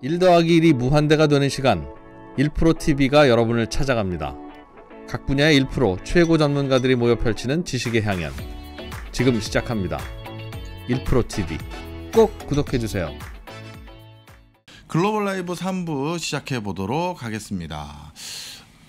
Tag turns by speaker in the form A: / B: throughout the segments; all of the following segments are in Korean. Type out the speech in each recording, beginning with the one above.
A: 1 더하기 1이 무한대가 되는 시간 1프로TV가 여러분을 찾아갑니다.
B: 각 분야의 1 최고 전문가들이 모여 펼치는 지식의 향연 지금 시작합니다. 1프로TV 꼭 구독해주세요. 글로벌 라이브 3부 시작해보도록 하겠습니다.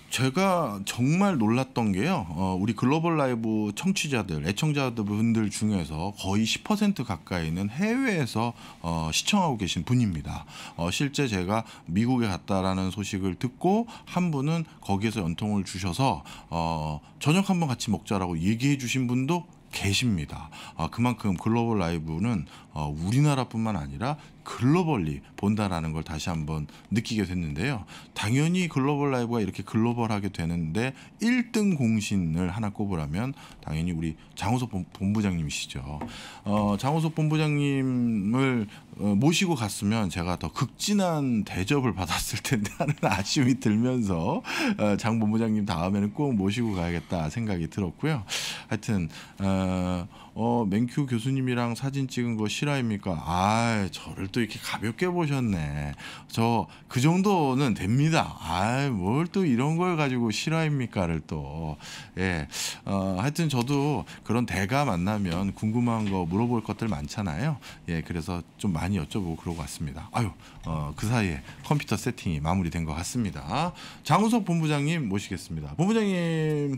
B: 제가 정말 놀랐던 게요. 어, 우리 글로벌 라이브 청취자들, 애청자분들 중에서 거의 10% 가까이는 해외에서 어, 시청하고 계신 분입니다. 어, 실제 제가 미국에 갔다라는 소식을 듣고 한 분은 거기에서 연통을 주셔서 어, 저녁 한번 같이 먹자라고 얘기해 주신 분도 계십니다. 아, 그만큼 글로벌 라이브는 어, 우리나라뿐만 아니라 글로벌리 본다라는 걸 다시 한번 느끼게 됐는데요. 당연히 글로벌 라이브가 이렇게 글로벌하게 되는데 1등 공신을 하나 꼽으라면 당연히 우리 장호석 본부장님이시죠. 어, 장호석 본부장님을 어, 모시고 갔으면 제가 더 극진한 대접을 받았을 텐데 하는 아쉬움이 들면서 어, 장 본부장님 다음에는 꼭 모시고 가야겠다 생각이 들었고요. 하여튼 어, 어, 맹큐 교수님이랑 사진 찍은 거 실화입니까? 아, 저를 또 이렇게 가볍게 보셨네. 저 그 정도는 됩니다. 아, 뭘또 이런 걸 가지고 실화입니까를 또 예. 어, 하여튼 저도 그런 대가 만나면 궁금한 거 물어볼 것들 많잖아요. 예, 그래서 좀 많이 여쭤보고 그러고 왔습니다. 아유, 어, 그 사이에 컴퓨터 세팅이 마무리된 것 같습니다. 장우석 본부장님 모시겠습니다. 본부장님.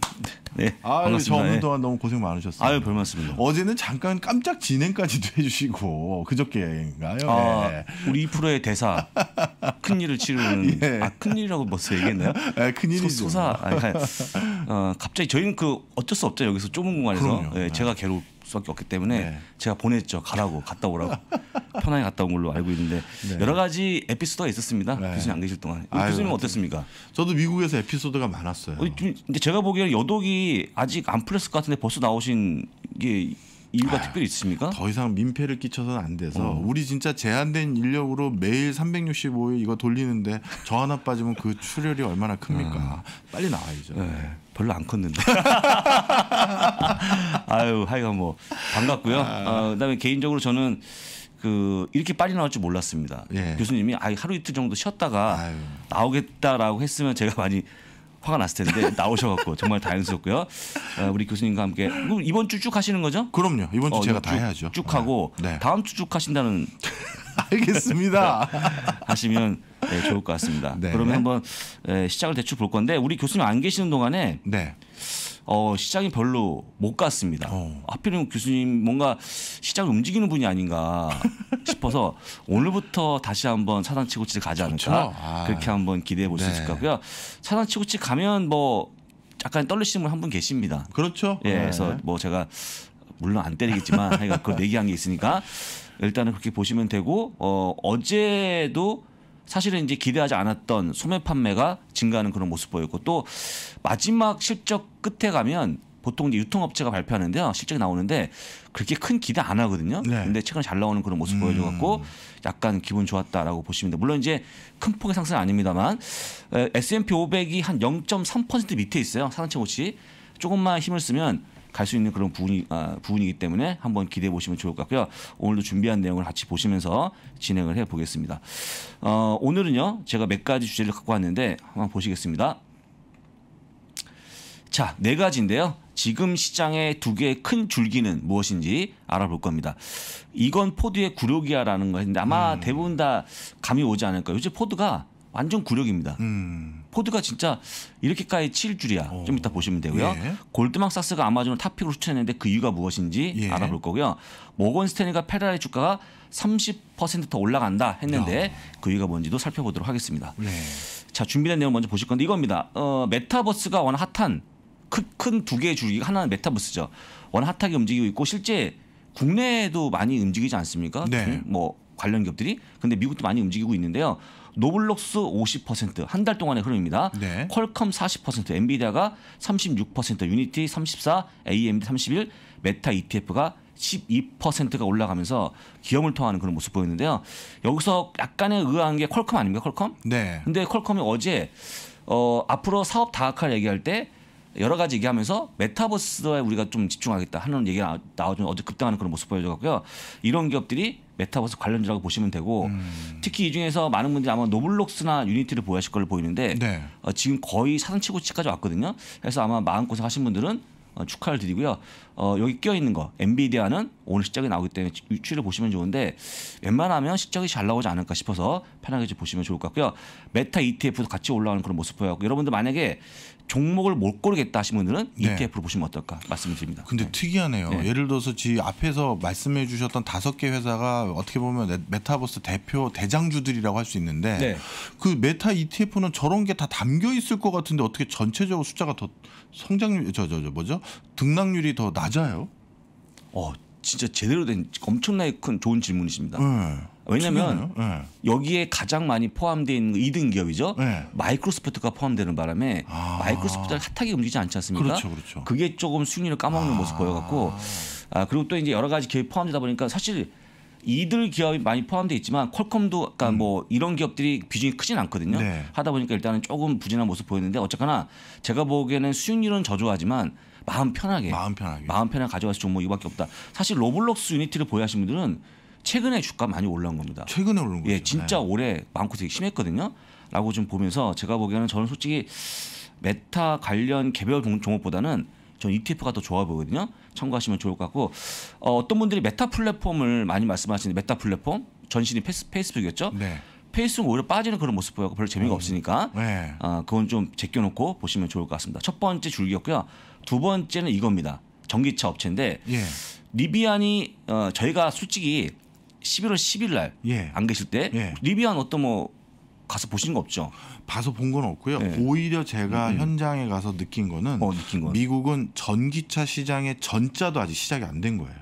B: 네. 아유, 반갑습니다. 저 없는 예. 동안 너무 고생 많으셨습니다 아유, 별말씀입니다. 어제는 잠깐 깜짝 진행까지도 해주시고 그저께인가요? 아, 네.
A: 우리 프로의 대사 큰일을 치르는 예. 아 큰일이라고 벌써 뭐 얘기했나요? 아, 예, 큰일이죠. 소, 사 아, 니 어, 갑자기 저희는 그 어쩔 수 없죠 여기서 좁은 공간에서 예, 제가 네. 괴롭 수밖에 없기 때문에 네. 제가 보냈죠. 가라고 갔다 오라고 편하게 갔다 온 걸로 알고 있는데 네. 여러 가지 에피소드가 있었습니다. 네. 교수님 안 계실 동안 아유, 교수님 은 어땠습니까? 저도 미국에서 에피소드가 많았어요. 어, 근데 제가 보기에는 여독이 아직 안 풀렸을 것 같은데 벌써 나오신 게 이유가 아유,
B: 특별히 있습니까? 더 이상 민폐를 끼쳐서는 안 돼서 어. 우리 진짜 제한된 인력으로 매일 365일 이거 돌리는데 저 하나 빠지면 그 출혈이 얼마나 큽니까? 아. 빨리 나와야죠. 네.
A: 네. 별로 안 컸는데. 아유, 하여간 뭐 반갑고요. 아. 어, 그다음에 개인적으로 저는 그 이렇게 빨리 나올 줄 몰랐습니다. 예. 교수님이 아 하루 이틀 정도 쉬었다가 아유. 나오겠다라고 했으면 제가 많이 화가 났을 텐데 나오셔갖고 정말 다행스럽고요. 어, 우리 교수님과 함께 이번 주 쭉 하시는 거죠? 그럼요. 이번 주 어, 제가 쭉, 다 해야죠. 쭉 하고 네. 네. 다음 주 쭉 하신다는. 알겠습니다. 하시면 네, 좋을 것 같습니다. 네. 그러면 한번 예, 시작을 대충 볼 건데 우리 교수님 안 계시는 동안에 네. 어, 시장이 별로 못 갔습니다. 어. 하필이면 교수님 뭔가 시장을 움직이는 분이 아닌가 싶어서 오늘부터 다시 한번 차단 치고치 가지 않을까 아. 그렇게 한번 기대해 볼 수 있을 네. 것 같고요. 차단 치고치 가면 뭐 약간 떨리시는 분 한 분 계십니다. 그렇죠. 예, 네. 그래서 뭐 제가 물론 안 때리겠지만 하여간 그걸 얘기한 게 있으니까 일단은 그렇게 보시면 되고 어, 어제도 사실은 이제 기대하지 않았던 소매 판매가 증가하는 그런 모습 보였고 또 마지막 실적 끝에 가면 보통 이제 유통업체가 발표하는데요. 실적이 나오는데 그렇게 큰 기대 안 하거든요. 네. 근데 최근에 잘 나오는 그런 모습 음. 보여줘갖고 약간 기분 좋았다라고 보시면 돼요 물론 이제 큰 폭의 상승은 아닙니다만 S&P 500이 한 0.3% 밑에 있어요. 상한체 고치. 조금만 힘을 쓰면 갈수 있는 그런 부분이 아, 부분이기 때문에 한번 기대해 보시면 좋을 것 같고요. 오늘도 준비한 내용을 같이 보시면서 진행을 해 보겠습니다. 어, 오늘은요 제가 몇 가지 주제를 갖고 왔는데 한번 보시겠습니다. 자, 네 가지인데요. 지금 시장의 두 개의 큰 줄기는 무엇인지 알아볼 겁니다. 이건 포드의 구력이야라는 거였는데 아마 음. 대부분 다 감이 오지 않을까요? 요즘 포드가 완전 굴욕입니다. 음. 포드가 진짜 이렇게까지 치일 줄이야. 오. 어. 좀 이따 보시면 되고요. 예. 골드망삭스가 아마존을 탑픽으로 추천했는데 그 이유가 무엇인지 예. 알아볼 거고요. 모건 스탠리가 페라리 주가가 30%더 올라간다 했는데 야. 그 이유가 뭔지도 살펴보도록 하겠습니다. 네. 자 준비된 내용 먼저 보실 건데 이겁니다. 어, 메타버스가 워낙 핫한 큰 두 개의 줄기 가 하나는 메타버스죠. 워낙 핫하게 움직이고 있고 실제 국내에도 많이 움직이지 않습니까? 네. 뭐 관련 기업들이 근데 미국도 많이 움직이고 있는데요. 노블록스 50%한 달 동안의 흐름입니다. 네. 퀄컴 40%, 엔비디아가 36%, 유니티 34, AMD 31, 메타 ETF가 12%가 올라가면서 기염을 통하는 그런 모습 보였는데요. 여기서 약간의 의아한 게 퀄컴 아닙니까? 퀄컴? 네. 근데 퀄컴이 어제 어 앞으로 사업 다각화를 얘기할 때 여러 가지 얘기하면서 메타버스에 우리가 좀 집중하겠다 하는 얘기가 나오죠. 어제 급등하는 그런 모습 보여줘갖고요. 이런 기업들이 메타버스 관련주라고 보시면 되고 음. 특히 이 중에서 많은 분들이 아마 노블록스나 유니티를 보여하실 걸로 보이는데 네. 어, 지금 거의 사단치고 치까지 왔거든요. 그래서 아마 마음고생 하신 분들은 어, 축하를 드리고요. 어, 여기 껴 있는 거 엔비디아는 오늘 실적이 나오기 때문에 유추를 보시면 좋은데 웬만하면 실적이 잘 나오지 않을까 싶어서 편하게 좀 보시면 좋을 것 같고요. 메타 ETF도 같이 올라오는 그런 모습 보여갖고 여러분들 만약에 종목을 못 고르겠다 하신 분들은 네. ETF로 보시면 어떨까 말씀드립니다. 근데 네. 특이하네요. 네. 예를 들어서 지 앞에서
B: 말씀해 주셨던 다섯 개 회사가 어떻게 보면 네, 메타버스 대표 대장주들이라고 할 수 있는데 네. 그 메타 ETF는 저런 게 다 담겨 있을 것 같은데 어떻게 전체적으로 숫자가 더 성장률 저저저 저, 저 뭐죠? 등락률이 더 낮아요? 어, 진짜
A: 제대로 된 엄청나게 큰 좋은 질문이십니다. 네. 왜냐하면 네. 여기에 가장 많이 포함된어 2등 그 기업이죠. 네. 마이크로소프트가 포함되는 바람에 아. 마이크로소프트가 핫하게 움직이지 않지 않습니까? 그렇죠, 그렇죠. 그게 조금 수익률을 까먹는 아. 모습 보여갖고 아, 그리고 또 이제 여러 가지 기업이 포함되다 보니까 사실 이들 기업이 많이 포함되어 있지만 퀄컴도 그러니까 음. 뭐 이런 기업들이 비중이 크진 않거든요. 네. 하다 보니까 일단은 조금 부진한 모습 보였는데 어쨌거나 제가 보기에는 수익률은 저조하지만 마음 편하게 마음 편하게 마음 편하게 가져가서 종목 뭐 이밖에 없다. 사실 로블록스 유니티를 보유하신 분들은 최근에 주가 많이 올라온 겁니다. 최근에 올른 예, 거죠. 예, 진짜 네. 올해 많고 되게 심했거든요. 라고 좀 보면서 제가 보기에는 저는 솔직히 메타 관련 개별 종목보다는 전 ETF가 더 좋아 보거든요. 참고하시면 좋을 것 같고 어, 어떤 분들이 메타 플랫폼을 많이 말씀하시는데 메타 플랫폼 전신이 페이스, 페이스북이었죠. 네. 페이스북 오히려 빠지는 그런 모습 보여서 별로 재미가 음. 없으니까 네. 어, 그건 좀 제껴놓고 보시면 좋을 것 같습니다. 첫 번째 줄기였고요. 두 번째는 이겁니다. 전기차 업체인데 예. 리비안이 어, 저희가 솔직히 11월 10일 날안 예. 계실 때 예. 리비안 어떤 뭐 가서 보신 거 없죠? 봐서 본 건 없고요. 네. 오히려 제가 음, 음. 현장에 가서 느낀
B: 거는 어, 느낀 미국은 전기차 시장의 전자도 아직 시작이 안 된 거예요.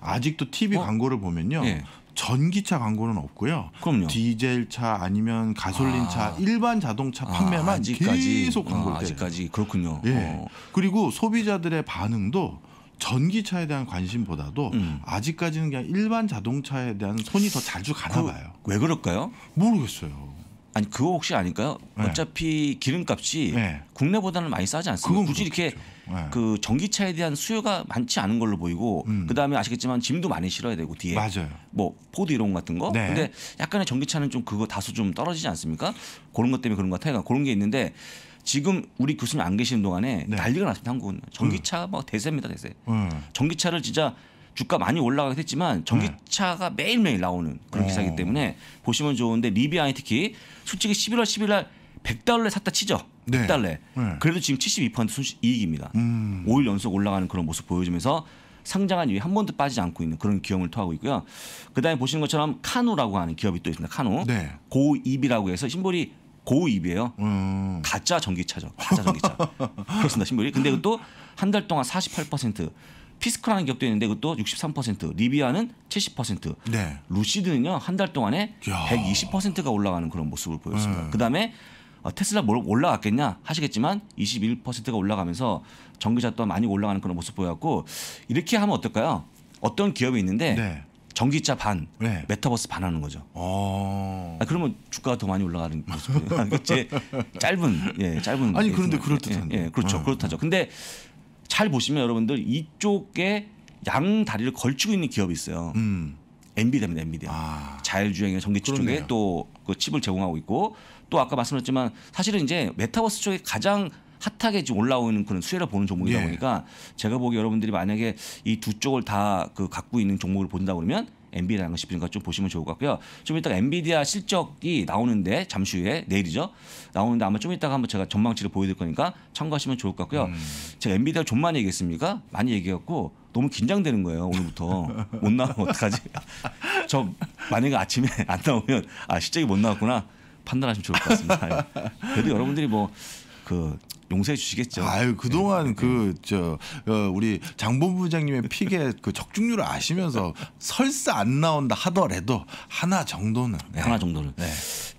B: 아직도 TV 어? 광고를 보면요. 네. 전기차 광고는 없고요. 그럼요. 디젤차 아니면 가솔린차 아. 일반 자동차 판매만 아, 아직까지 계속 광고를 아,
A: 아직까지 그렇군요. 예.
B: 어. 그리고 소비자들의 반응도 전기차에 대한 관심보다도 음. 아직까지는 그냥 일반 자동차에 대한 손이 더 자주 가나 그, 봐요. 왜 그럴까요? 모르겠어요.
A: 아니 그거 혹시 아닐까요? 네. 어차피 기름값이 네. 국내보다는 많이 싸지 않습니까? 굳이 이렇게 그렇죠. 네. 그 전기차에 대한 수요가 많지 않은 걸로 보이고 음. 그다음에 아시겠지만 짐도 많이 실어야 되고 뒤에 맞아요. 뭐 포드 이런 같은 거 네. 근데 약간의 전기차는 좀 그거 다소 좀 떨어지지 않습니까? 그런 것 때문에 그런 것 같아요. 그러니까 그런 게 있는데 지금 우리 교수님 안 계시는 동안에 네. 난리가 났습니다. 한국은 전기차 막 네. 뭐 대세입니다 대세. 전기차를 진짜 주가 많이 올라가긴 했지만 전기차가 네. 매일매일 나오는 그런 어. 기사이기 때문에 보시면 좋은데 리비안이 특히 솔직히 11월 10일 날 100달러에 샀다 치죠. 네. 100달러에. 네. 그래도 지금 72% 순수 이익입니다. 음. 5일 연속 올라가는 그런 모습 보여주면서 상장한 이후에 한 번도 빠지지 않고 있는 그런 기업을 토하고 있고요. 그다음에 보시는 것처럼 카노라고 하는 기업이 또 있습니다. 카노. 네. 고입이라고 해서 심볼이 고입이에요. 음. 가짜 전기차죠. 가짜 전기차. 그렇습니다. 심볼이. 근데 또 한 달 동안 48% 피스크라는 기업도 있는데 그것도 63%, 리비아는 70%, 네. 루시드는요 한 달 동안에 야. 120%가 올라가는 그런 모습을 보였습니다. 네. 그다음에 어, 테슬라 뭘 올라갔겠냐 하시겠지만 21%가 올라가면서 전기차 또한 많이 올라가는 그런 모습 보였고 이렇게 하면 어떨까요? 어떤 기업이 있는데 네. 전기차 반, 네. 메타버스 반 하는 거죠. 어. 아, 그러면 주가가 더 많이 올라가는 모습이에요. 제 짧은, 예, 짧은. 아니, 예, 그런데 그럴듯한 예, 예, 그렇죠. 네. 그렇다죠. 근데 잘 보시면 여러분들 이쪽에 양 다리를 걸치고 있는 기업이 있어요. 음. 엔비디아입니다. 엔비디아. 아. 자율주행의 전기차 쪽에 또 그 칩을 제공하고 있고 또 아까 말씀드렸지만 사실은 이제 메타버스 쪽에 가장 핫하게 지금 올라오는 그런 수혜를 보는 종목이다 네. 보니까 제가 보기 여러분들이 만약에 이 두 쪽을 다 그 갖고 있는 종목을 본다 그러면 엔비디아라는 것이 그러니까 좀 보시면 좋을 것 같고요. 좀 이따가 엔비디아 실적이 나오는데 잠시 후에 내일이죠. 나오는데 아마 좀 이따가 한번 제가 전망치를 보여드릴 거니까 참고하시면 좋을 것 같고요. 음. 제가 엔비디아 좀만 얘기했습니까? 많이 얘기했고 너무 긴장되는 거예요 오늘부터 못 나오면 어떡하지? 저 만약에 아침에 안 나오면 아 실적이 못 나왔구나 판단하시면 좋을 것 같습니다. 예. 그래도 여러분들이 뭐그 용서해 주시겠죠. 아유
B: 그동안 네. 예. 그저 어, 우리 장본부장님의 픽의 그 적중률을 아시면서 설사 안 나온다 하더라도 하나 정도는 네. 하나
A: 정도는. 네.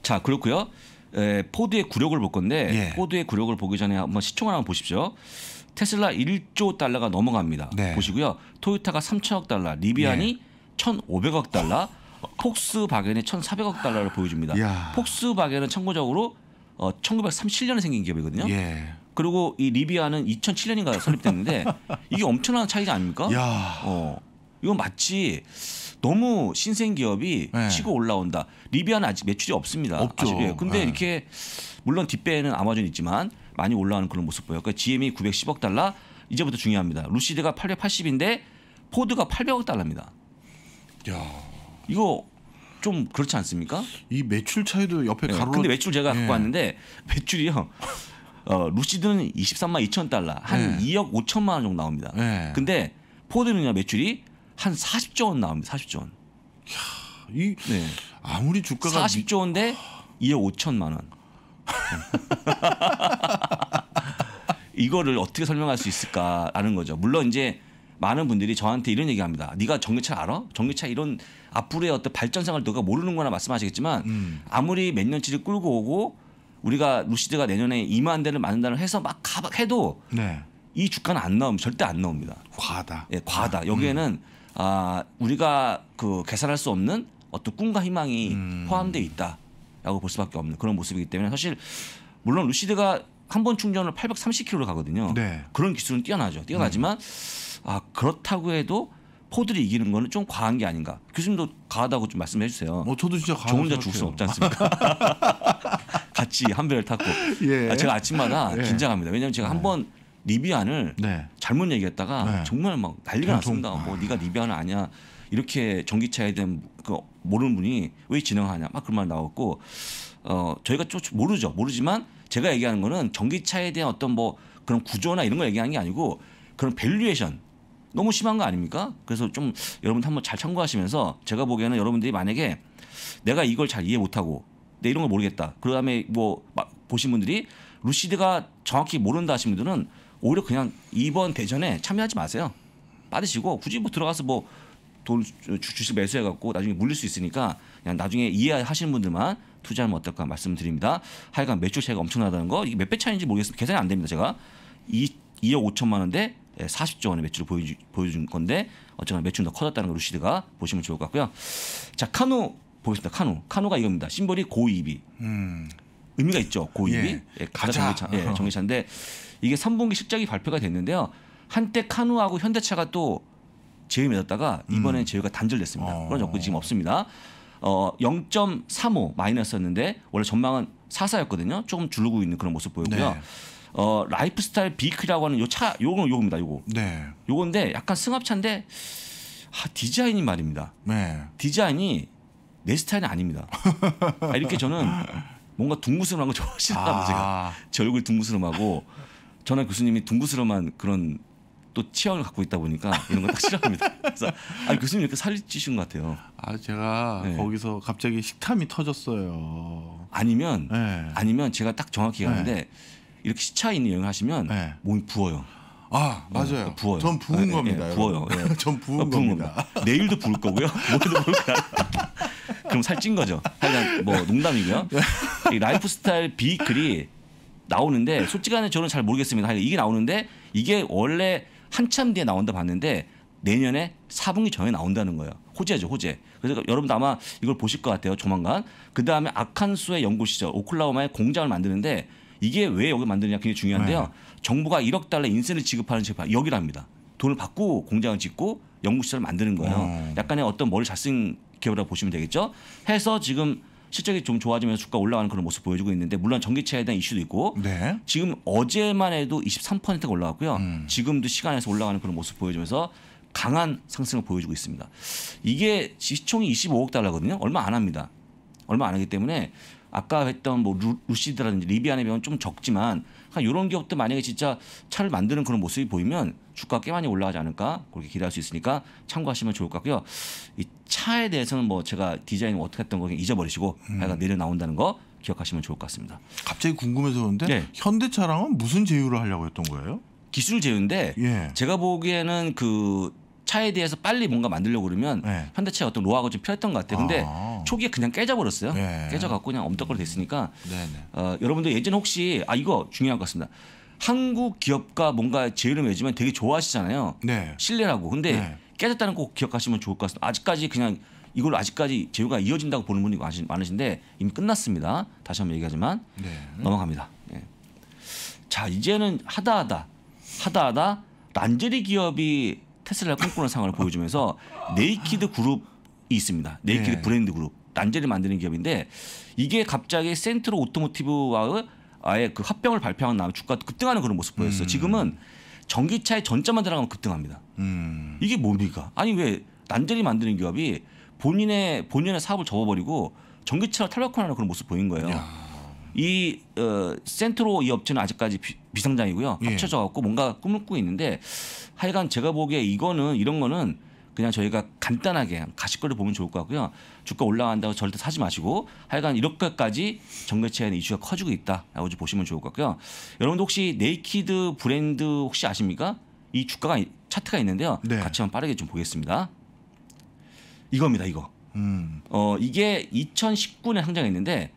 A: 자 그렇고요. 에, 포드의 구력을 볼 건데 예. 포드의 구력을 보기 전에 한번 시총 한번 보십시오. 테슬라 1조 달러가 넘어갑니다. 네. 보시고요. 토요타가 3천억 달러, 리비안이 예. 1,500억 달러, 폭스바겐이 1,400억 달러를 보여줍니다. 야. 폭스바겐은 참고적으로 어, 1937년에 생긴 기업이거든요. 예. 그리고 이 리비아는 2007년인가 설립됐는데 이게 엄청난 차이가 아닙니까? 야. 어. 이건 마치 너무 신생 기업이 네. 치고 올라온다. 리비아는 아직 매출이 없습니다. 없죠. 아쉽 예, 근데 네. 이렇게 물론 뒷배에는 아마존 있지만 많이 올라오는 그런 모습 보여요. 그러니까 GM이 910억 달러 이제부터 중요합니다. 루시드가 880인데 포드가 800억 달러입니다. 야. 이거 좀 그렇지 않습니까? 이 매출 차이도 옆에 네. 가로. 근데 매출 제가 갖고 예. 왔는데 매출이요. 어, 루시드는 23만 2천 달러, 한 네. 예. 2억 5천만 원 정도 나옵니다. 네. 근데 포드는요 매출이 한 40조 원 나옵니다. 40조 원. 이야, 이 네. 아무리 주가가 40조 원대 미... 2억 5천만 원. 이거를 어떻게 설명할 수 있을까라는 거죠. 물론 이제 많은 분들이 저한테 이런 얘기합니다. 네가 전기차 알아? 전기차 이런 앞으로의 어떤 발전상을 누가 모르는 거나 말씀하시겠지만 음. 아무리 몇 년치를 끌고 오고 우리가 루시드가 내년에 2만 대를 만든다는 해서 막 가박 해도 네. 이 주가는 안 나옵 절대 안 나옵니다. 과하다. 예, 과하다. 아, 여기에는 음. 아, 우리가 그 계산할 수 없는 어떤 꿈과 희망이 음. 포함되어 있다라고 볼 수밖에 없는 그런 모습이기 때문에 사실 물론 루시드가 한 번 충전을 830km로 가거든요. 네. 그런 기술은 뛰어나죠. 뛰어나지만 음. 아, 그렇다고 해도 포들이 이기는 거는 좀 과한 게 아닌가. 교수님도 과하다고 좀 말씀해 주세요. 어, 저도 진짜 과하다. 저 혼자 죽을 순 없지 않습니까? 같이 한 배를 탔고. 예. 아, 제가 아침마다 예. 긴장합니다. 왜냐하면 제가 네. 한번 리비안을 네. 잘못 얘기했다가 네. 정말 막 난리가 정통. 네, 났습니다. 뭐 아. 네가 리비안 아니야. 이렇게 전기차에 대한 그 모르는 분이 왜 진행하냐 막 그런 말 나왔고 어 저희가 좀 모르죠 모르지만 제가 얘기하는 거는 전기차에 대한 어떤 뭐 그런 구조나 이런 걸 얘기하는 게 아니고 그런 밸류에이션 너무 심한 거 아닙니까? 그래서 좀 여러분 한번 잘 참고하시면서 제가 보기에는 여러분들이 만약에 내가 이걸 잘 이해 못하고 내 이런 걸 모르겠다. 그 다음에 뭐 보신 분들이 루시드가 정확히 모른다 하신 분들은 오히려 그냥 이번 대전에 참여하지 마세요. 빠지시고 굳이 뭐 들어가서 뭐 돈 주식 매수해 갖고 나중에 물릴 수 있으니까 그냥 나중에 이해하시는 분들만 투자하면 어떨까 말씀드립니다. 하여간 매출 차이가 엄청나다는 거 이게 몇 배 차인지 모르겠습니다. 계산이 안 됩니다. 제가 이 2억 5천만 원대 40조 예, 원의 매출을 보여주, 보여준 건데 어쨌거나 매출은 더 커졌다는 걸 루시드가 보시면 좋을 것 같고요. 자 카누 보겠습니다. 카누 카누가 이겁니다. 심벌이 고이비 음. 의미가 있죠. 고이비 예. 예, 가자 전기차 예, 전기차인데 어. 이게 3분기 실적이 발표가 됐는데요. 한때 카누하고 현대차가 또 제휴 맺었다가 이번에 음. 제휴가 단절됐습니다. 어. 그런 정권 지금 없습니다. 어, 0.35 마이너스였는데 원래 전망은 4사였거든요. 조금 줄고 있는 그런 모습 보이고요. 네. 어 라이프스타일 비크라고 하는 요 차 요거 는 요겁니다. 요거. 네. 요건데 약간 승합차인데 아, 디자인이 말입니다. 네. 디자인이 내스타일이 아닙니다. 아, 이렇게 저는 뭔가 둥그스름한 거 좋아하시더라고요. 아. 제가 제 얼굴 둥그스름하고 전는 교수님이 둥그스름한 그런 또체형을 갖고 있다 보니까 이런 거딱 싫어합니다. 그래서 아니 교수님 이렇게 살리치신 것 같아요. 아 제가 네. 거기서 갑자기 식탐이 터졌어요. 아니면 네. 아니면 제가 딱 정확히 가는데 네. 이렇게 시차 있는 여행 하시면 네. 몸이 부어요. 아 맞아요. 네, 부어요. 전 부은 네, 겁니다. 네, 부어요. 예. 전 부은, 어, 부은 겁니다. 겁니다. 내일도 부을 거고요. 모레도 부을 거야. 그럼 살찐 거죠. 하여간 뭐 농담이고요. 라이프스타일 비글이 나오는데 솔직하 저는 잘 모르겠습니다. 하여간 이게 나오는데 이게 원래 한참 뒤에 나온다 봤는데 내년에 4분기 전에 나온다는 거예요. 호재죠, 호재. 그래서 여러분도 아마 이걸 보실 것 같아요, 조만간. 그 다음에 아칸수의 연구 시절, 오클라호마의 공장을 만드는데 이게 왜 여기 만드느냐 굉장히 중요한데요. 네. 정부가 1억 달러 인센을 지급하는 제가 여기랍니다. 돈을 받고 공장을 짓고 연구시설을 만드는 거예요. 어. 약간의 어떤 머리 잘쓴 기업이라고 보시면 되겠죠. 해서 지금 실적이 좀 좋아지면서 주가 올라가는 그런 모습 보여주고 있는데 물론 전기차에 대한 이슈도 있고 네. 지금 어제만 해도 23%가 올라왔고요 음. 지금도 시간에서 올라가는 그런 모습 보여주면서 강한 상승을 보여주고 있습니다. 이게 시총이 25억 달러거든요. 얼마 안 합니다. 얼마 안 하기 때문에 아까 했던 뭐 루, 시드라든지 리비안의 병은 좀 적지만 이런 기업들 만약에 진짜 차를 만드는 그런 모습이 보이면 주가 꽤 많이 올라가지 않을까 그렇게 기대할 수 있으니까 참고하시면 좋을 것 같고요. 이 차에 대해서는 뭐 제가 디자인 어떻게 했던 거 잊어버리시고 음. 하 내려 나온다는 거 기억하시면 좋을 것 같습니다. 갑자기 궁금해서 그런데 네. 현대차랑은 무슨 제휴를 하려고 했던 거예요? 기술 제휴인데 예. 제가 보기에는 그 차에 대해서 빨리 뭔가 만들려고 그러면 네. 현대차의 어떤 노하우가 좀 필요했던 것 같아요. 근데 아. 초기에 그냥 깨져버렸어요. 네. 깨져갖고 그냥 엄덕거리 됐으니까 네, 네. 어, 여러분들 예전에 혹시 아 이거 중요한 것 같습니다. 한국 기업과 뭔가 제 이름 외지만 되게 좋아하시잖아요. 네. 신뢰라고. 근데 네. 깨졌다는 꼭 기억하시면 좋을 것 같습니다. 아직까지 그냥 이걸 아직까지 제휴가 이어진다고 보는 분이 많으신데 이미 끝났습니다. 다시 한번 얘기하지만 네. 넘어갑니다. 네. 자 이제는 하다하다 하다하다 란제리 기업이 테슬라를 꿈꾸는 상황을 보여주면서 네이키드 그룹이 있습니다. 네이키드 네. 브랜드 그룹. 난제를 만드는 기업인데 이게 갑자기 센트로 오토모티브와의 아예 그 합병을 발표한 다음 주가 급등하는 그런 모습 보였어요. 음. 지금은 전기차의 전자만 들어가면 급등합니다. 음. 이게 뭡니까? 아니 왜 난제를 만드는 기업이 본인의 본연의 사업을 접어버리고 전기차를 탈바꿈하는 그런 모습 보인 거예요. 야. 이 어, 센트로 이 업체는 아직까지 비, 상장이고요 합쳐져 예. 갖고 뭔가 꿈을 꾸고 있는데 하여간 제가 보기에 이거는 이런 거는 그냥 저희가 간단하게 가시거리 보면 좋을 것 같고요. 주가 올라간다고 절대 사지 마시고 하여간 이렇게까지 정매체에는 이슈가 커지고 있다라고 보시면 좋을 것 같고요. 여러분도 혹시 네이키드 브랜드 혹시 아십니까? 이 주가가 차트가 있는데요. 네. 같이 한번 빠르게 좀 보겠습니다. 이겁니다, 이거. 음. 어, 이게 2019년에 상장했는데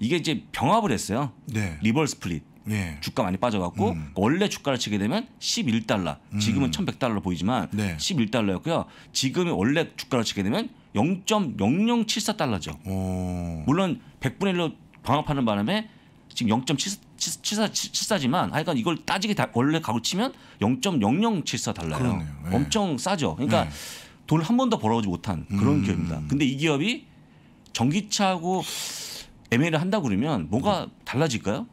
A: 이게 이제 병합을 했어요. 네. 리버스 플릿. 예. 네. 주가 많이 빠져갖고 음. 원래 주가를 치게 되면 11달러 지금은 1100달러로 음. 보이지만 네. 11달러였고요. 지금 원래 주가를 치게 되면 0.0074달러죠. 오. 물론 100분의 1로 병합하는 바람에 지금 0.74지만 7 4 하여간 이걸 따지게 다, 원래 가고 치면 0.0074달러예요. 예. 엄청 싸죠. 그러니까 예. 네. 돈한 번도 벌어오지 못한 그런 음. 기업입니다. 근데 이 기업이 전기차하고 M&A를 한다 고 그러면 뭐가 음. 달라질까요?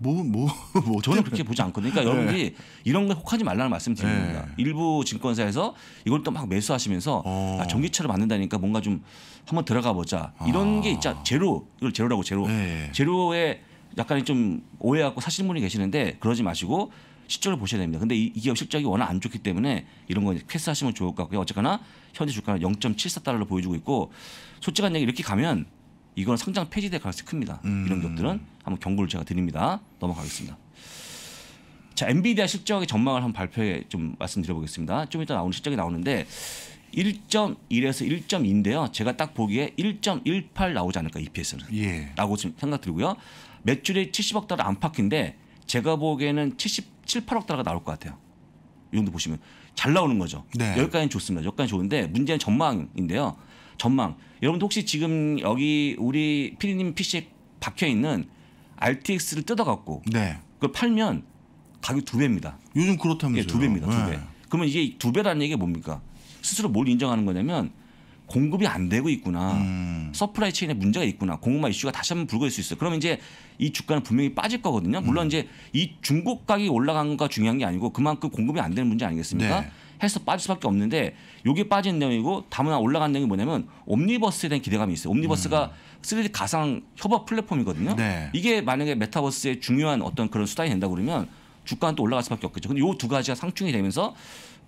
B: 뭐, 뭐, 뭐. 저는 그렇게 보지 않거든요. 그러니까 네. 여러분들이
A: 이런 걸 혹하지 말라는 말씀 드립니다 네. 일부 증권사에서 이걸 또 막 매수하시면서 어. 아, 전기차를 만든다니까 뭔가 좀 한번 들어가 보자. 이런 아. 게 있자. 제로, 이걸 제로라고 제로. 네. 제로에 약간 좀 오해하고 사시는 분이 계시는데 그러지 마시고 실적을 보셔야 됩니다. 근데 이, 기업 실적이 워낙 안 좋기 때문에 이런 거 패스하시면 좋을 것 같고요. 어쨌거나 현재 주가는 0.74달러로 보여주고 있고 솔직한 얘기 이렇게 가면 이건 상장 폐지될 가능성이 큽니다. 음. 이런 기업들은 한번 경고를 제가 드립니다. 넘어가겠습니다. 자, 엔비디아 실적의 전망을 한번 발표해 좀 말씀드려 보겠습니다. 좀 이따 나오는 실적이 나오는데 1.1에서 1.2인데요. 제가 딱 보기에 1.18 나오지 않을까 EPS는. 예. 라고 지금 생각 드리고요 매출이 70억 달러 안팎인데 제가 보기에는 77, 8억 달러가 나올 것 같아요. 이 정도 보시면 잘 나오는 거죠. 네. 여기까지는 좋습니다. 여기까지 좋은데 문제는 전망인데요. 전망. 여러분 혹시 지금 여기 우리 피디님 PC에 박혀 있는 RTX를 뜯어갖고 네. 그걸 팔면 가격 두 배입니다. 요즘 그렇다면서요? 예, 두 배입니다. 네. 두 배. 네. 그러면 이게 두 배라는 얘기가 뭡니까? 스스로 뭘 인정하는 거냐면 공급이 안 되고 있구나. 음. 서플라이 체인에 문제가 있구나. 공급망 이슈가 다시 한번 불거질 수 있어요. 그러면 이제 이 주가는 분명히 빠질 거거든요. 물론 음. 이제 이 중고 가격이 올라간 거 중요한 게 아니고 그만큼 공급이 안 되는 문제 아니겠습니까? 네. 해서 빠질 수밖에 없는데 요게 빠진 내용이고 다문화 올라간 내용이 뭐냐면 옴니버스에 대한 기대감이 있어요. 옴니버스가 음. 3D 가상 협업 플랫폼이거든요. 네. 이게 만약에 메타버스의 중요한 어떤 그런 수단이 된다 그러면 주가는 또 올라갈 수밖에 없겠죠. 근데 요 두 가지가 상충이 되면서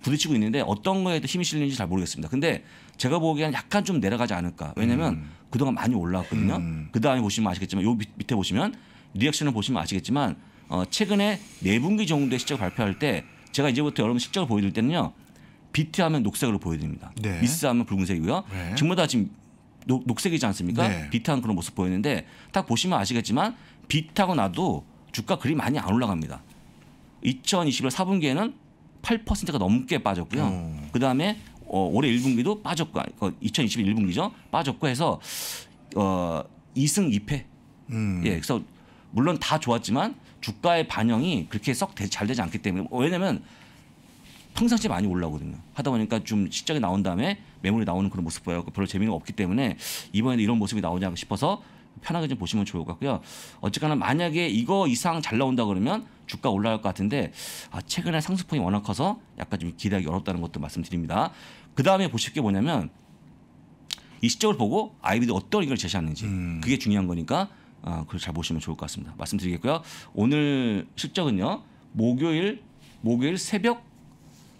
A: 부딪히고 있는데 어떤 거에 더 힘이 실리는지 잘 모르겠습니다. 근데 제가 보기에는 약간 좀 내려가지 않을까. 왜냐면 음. 그동안 많이 올라왔거든요. 음. 그 다음에 보시면 아시겠지만 요 밑에 보시면 리액션을 보시면 아시겠지만 어 최근에 4분기 정도의 실적 발표할 때 제가 이제부터 여러분 실적을 보여드릴 때는요. 비트하면 녹색으로 보여집니다 네. 미스하면 붉은색이고요. 네. 지금 다 지금 녹, 녹색이지 않습니까? 네. 비트한 그런 모습 보였는데딱 보시면 아시겠지만 비트하고 나도 주가 그리 많이 안 올라갑니다. 2021 4분기에는 8%가 넘게 빠졌고요. 음. 그다음에 어, 올해 1분기도 빠졌고 2021 1분기죠. 그 빠졌고 해서 어, 2승 2패. 음. 예. 그래서 물론 다 좋았지만 주가의 반영이 그렇게 썩 잘 되지 않기 때문에 왜냐면 평상시에 많이 올라오거든요. 하다 보니까 좀 실적이 나온 다음에 매물이 나오는 그런 모습 보여요. 별로 재미는 없기 때문에 이번에도 이런 모습이 나오냐 싶어서 편하게 좀 보시면 좋을 것 같고요. 어쨌거나 만약에 이거 이상 잘 나온다 그러면 주가 올라갈 것 같은데 아, 최근에 상승폭이 워낙 커서 약간 좀 기대하기 어렵다는 것도 말씀드립니다. 그 다음에 보실 게 뭐냐면 이 시적을 보고 아이비도 어떤 이걸 제시하는지 음. 그게 중요한 거니까 어, 그걸 잘 보시면 좋을 것 같습니다. 말씀드리겠고요. 오늘 실적은요 목요일 목요일 새벽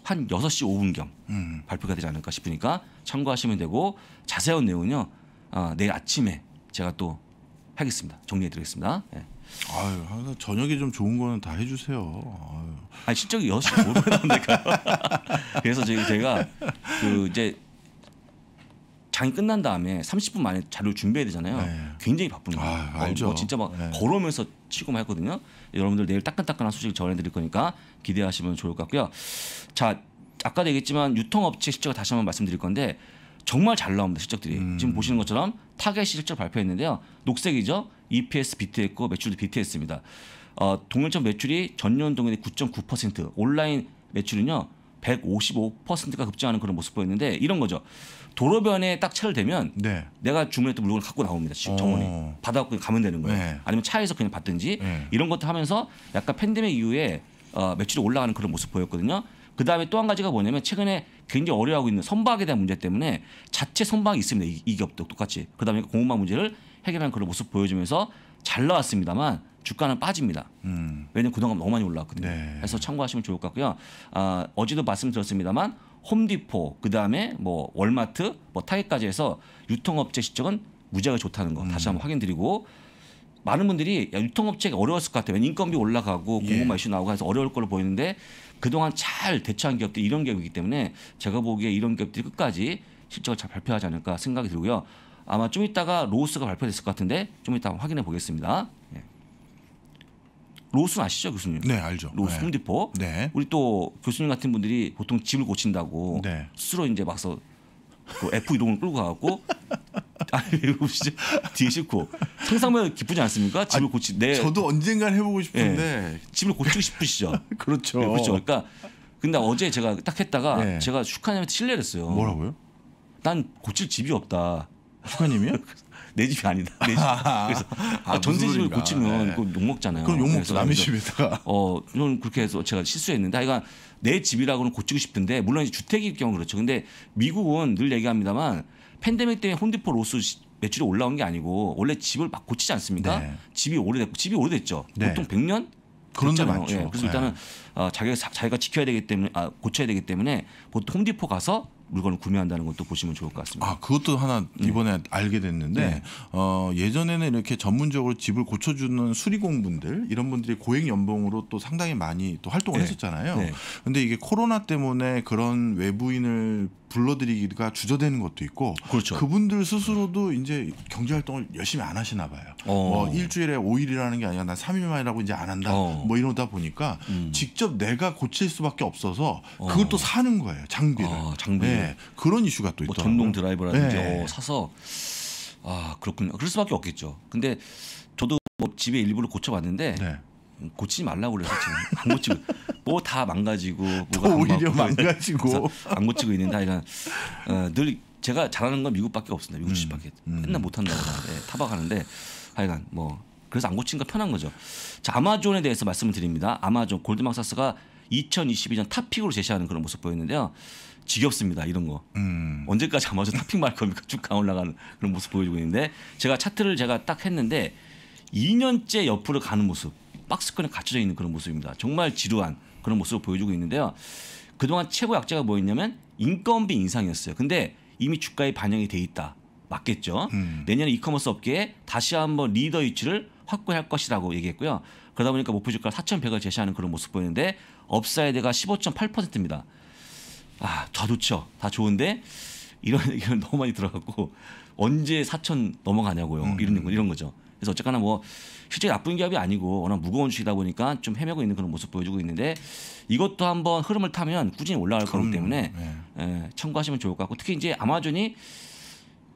A: 한 6시 5분경 음. 발표가 되지 않을까 싶으니까 참고하시면 되고 자세한 내용은요. 어, 내일 아침에 제가 또 하겠습니다. 정리해 드리겠습니다. 예. 아유, 항상 저녁에 좀 좋은 거는 다 해주세요. 아유. 아니 실적이 6시 5분에 나온다니요 그래서 제가, 제가 그 이제 장이 끝난 다음에 30분 만에 자료 를 준비해야 되잖아요. 네. 굉장히 바쁜 거예요. 아, 어, 알죠. 어, 진짜 막 네. 걸으면서 치고 만 했거든요. 여러분들 내일 따끈따끈한 소식 전해드릴 거니까 기대하시면 좋을 것 같고요. 자 아까도 얘기했지만 유통업체 실적을 다시 한번 말씀드릴 건데 정말 잘 나옵니다 실적들이 음. 지금 보시는 것처럼 타겟 실적 발표했는데요 녹색이죠 EPS 비트했고 매출도 비트했습니다 어, 동일점 매출이 전년 동일의 9.9% 온라인 매출은요 155%가 급증하는 그런 모습 보였는데 이런 거죠 도로변에 딱 차를 대면 네. 내가 주문했던 물건을 갖고 나옵니다. 지금 정원이 어. 받아갖고 가면 되는 거예요. 네. 아니면 차에서 그냥 받든지 네. 이런 것도 하면서 약간 팬데믹 이후에 어, 매출이 올라가는 그런 모습 보였거든요. 그 다음에 또 한 가지가 뭐냐면 최근에 굉장히 어려워하고 있는 선박에 대한 문제 때문에 자체 선박이 있습니다. 이, 이 기업도 똑같이. 그 다음에 공업망 문제를 해결하는 그런 모습 보여주면서 잘 나왔습니다만 주가는 빠집니다. 음. 왜냐면 그동안 너무 많이 올라왔거든요. 그래서 네. 참고하시면 좋을 것 같고요. 아, 어제도 말씀드렸습니다만 홈디포 그다음에 뭐 월마트 뭐 타겟까지 해서 유통업체 시적은 무지하게 좋다는 거 음. 다시 한번 확인드리고 많은 분들이 야, 유통업체가 어려웠을 것 같아요. 인건비 올라가고 공급마 예. 이슈 나오고 해서 어려울 걸로 보이는데 그동안 잘 대처한 기업들이 이런 기업이기 때문에 제가 보기에 이런 기업들이 끝까지 실적을 잘 발표하지 않을까 생각이 들고요. 아마 좀 이따가 로스가 발표됐을 것 같은데 좀 이따 확인해 보겠습니다. 로슨 아시죠 교수님? 네 알죠. 로스 네. 홈디포. 네. 우리 또 교수님 같은 분들이 보통 집을 고친다고 네. 스스로 이제 막서 그 F 이동을 끌고 가갖고 아니 보시죠 뒤에 싣고 상상만 기쁘지 않습니까? 집을 아, 고치. 네. 저도 언젠간 해보고 예. 싶은데 네. 집을 고치고 싶으시죠. 그렇죠. 네, 그렇죠. 그러니까 근데 어제 제가 딱 했다가 네. 제가 슈카님한테 실례를 했어요. 뭐라고요? 난 고칠 집이 없다. 슈카님이요? 내 집이 아니다. 내 집. 그래서 아, 아 전세집을 고치면 네. 그욕 먹잖아요. 그럼 욕 먹죠. 남의 집에다가. 어, 저는 그렇게 해서 제가 실수했는데 하여간 아, 내 집이라고는 고치고 싶은데 물론 주택일 경우 그렇죠. 근데 미국은 늘 얘기합니다만 팬데믹 때문에 홈디포 로스 매출이 올라온 게 아니고 원래 집을 막 고치지 않습니까? 네. 집이 오래됐고 집이 오래됐죠. 네. 보통 100년 그런 데 많죠. 예. 그래서 일단은 네. 어, 자기가 자기가 지켜야 되기 때문에 아, 고쳐야 되기 때문에 보통 홈디포 가서 물건을 구매한다는 것도 보시면 좋을 것 같습니다. 아 그것도 하나 네. 이번에 네. 알게 됐는데 네. 어, 예전에는 이렇게 전문적으로
B: 집을 고쳐주는 수리공분들 이런 분들이 고액 연봉으로 또 상당히 많이 또 활동을 네. 했었잖아요. 그런데 네. 이게 코로나 때문에 그런 외부인을 불러드리기가 주저되는 것도 있고 그렇죠. 그분들 스스로도 이제 경제 활동을 열심히 안 하시나 봐요. 어. 뭐 일주일에 5일이라는 게 아니라 난 3일만이라고 이제 안 한다. 어. 뭐 이러다 보니까 음. 직접 내가 고칠 수밖에 없어서 어. 그걸 또 사는 거예요. 장비를. 아, 장비를. 네. 그런 이슈가 또 뭐 있더라고요. 전동 드라이버라든지 네. 어,
A: 사서 아 그렇군요. 그럴 수밖에 없겠죠. 근데 저도 뭐 집에 일부러 고쳐봤는데 네. 고치지 말라고 그래서 지금 안 고치고 뭐 다 망가지고 뭐가 오히려 망가지고 안 고치고 있는데 하여 그러니까, 어, 늘 제가 잘하는 건 미국밖에 없습니다. 미국 주밖에 음, 음. 맨날 못한다고 예, 타박하는데 하여간 뭐 그래서 안고친니 편한 거죠. 자 아마존에 대해서 말씀을 드립니다. 아마존 골드만사스가 2022년 탑픽으로 제시하는 그런 모습 보였는데요. 지겹습니다 이런 거 음. 언제까지 아마존 탑픽 말 겁니까 쭉 강 올라가는 그런 모습 보여주고 있는데 제가 차트를 제가 딱 했는데 2년째 옆으로 가는 모습 박스권에 갇혀져 있는 그런 모습입니다. 정말 지루한 그런 모습을 보여주고 있는데요. 그동안 최고 약자가 뭐였냐면 인건비 인상이었어요. 근데 이미 주가에 반영이 돼 있다. 맞겠죠. 음. 내년에 이커머스 업계에 다시 한번 리더 위치를 확보할 것이라고 얘기했고요. 그러다 보니까 목표 주가 4,100을 제시하는 그런 모습 보이는데 업사이드가 15.8%입니다. 아, 다 좋죠. 다 좋은데 이런 얘기를 너무 많이 들어갔고 언제 4천 넘어가냐고요. 음. 이런 이런 거죠. 그래서 어쨌거나 뭐 실제 나쁜 기업이 아니고 워낙 무거운 주이다 식 보니까 좀 헤매고 있는 그런 모습 보여주고 있는데 이것도 한번 흐름을 타면 꾸준히 올라갈 거기 때문에 네. 예, 청구하시면 좋을 것 같고 특히 이제 아마존이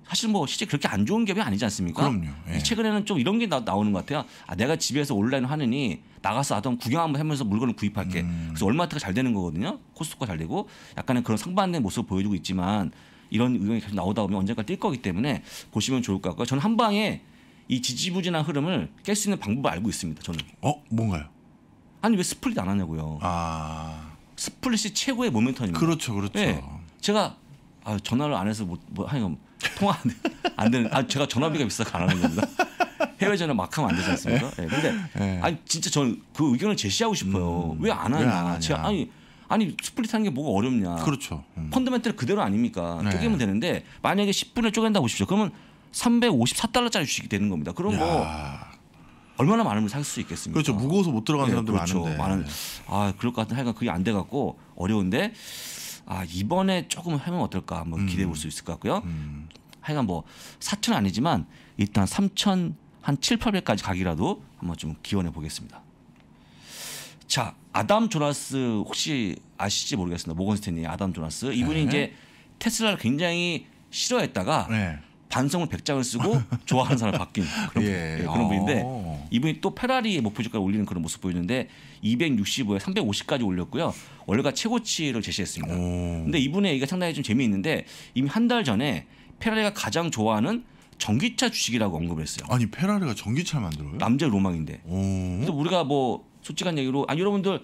A: 사실 뭐 실제 그렇게 안 좋은 기업이 아니지 않습니까? 그럼요. 예. 최근에는 좀 이런 게 나, 오는 것 같아요. 아, 내가 집에서 온라인 하느니 나가서 아던 구경 한번 하면서 물건을 구입할게. 음. 그래서 얼마트가 잘 되는 거거든요. 코스트가잘 되고 약간의 그런 상반된 모습을 보여주고 있지만 이런 의견이 계속 나오다 보면 언젠가 뛸 거기 때문에 보시면 좋을 것 같고요. 저는 한 방에 이 지지부진한 흐름을 깰 수 있는 방법을 알고 있습니다. 저는. 어 뭔가요? 아니 왜 스플릿 안 하냐고요. 아 스플릿이 최고의 모멘텀입니다. 그렇죠, 그렇죠. 네, 제가 아, 전화를 안 해서 뭐 하니까 통화 안, 안 되는. 아 제가 전화비가 비싸서 안 하는 겁니다. 해외 전화 막 하면 안 되지 않습니까? 네, 근데 네. 아니 진짜 저는 그 의견을 제시하고 싶어요. 음, 왜안 하냐? 왜안 하냐? 제가 아니 아니 스플릿 하는 게 뭐가 어렵냐? 그렇죠. 음. 펀더멘털 그대로 아닙니까? 네. 쪼개면 되는데 만약에 10분을 쪼갠다고 보십시오. 그러면 354달러짜리 주식이 되는 겁니다. 그런 거 얼마나 많은걸 살 수 있겠습니까? 그렇죠. 무거워서 못 들어간 네, 예, 사람들 그렇죠. 많은데. 많은 네. 아 그럴 것 같은 하여간 그게 안돼 갖고 어려운데 아 이번에 조금 하면 어떨까 한번 음. 기대해 볼 수 있을 것 같고요. 음. 하여간 뭐 4천 아니지만 일단 3천 한 7, 800까지 가기라도 한번 좀 기원해 보겠습니다. 자 아담 조나스 혹시 아실지 모르겠습니다. 모건스탠리 아담 조나스 이분이 네. 이제 테슬라를 굉장히 싫어했다가 네. 반성을 100장을 쓰고 좋아하는 사람을 바뀐 그런, 예. 예, 그런 분인데 어. 이분이 또 페라리의 목표주가를 뭐 올리는 그런 모습 보이는데 265에 350까지 올렸고요. 월가 최고치를 제시했습니다. 오. 근데 이분의 얘기가 상당히 좀 재미있는데 이미 한 달 전에 페라리가 가장 좋아하는 전기차 주식이라고 언급을 했어요. 아니 페라리가
B: 전기차를 만들어요?
A: 남자 로망인데. 오. 그래서 우리가 뭐 솔직한 얘기로 아 여러분들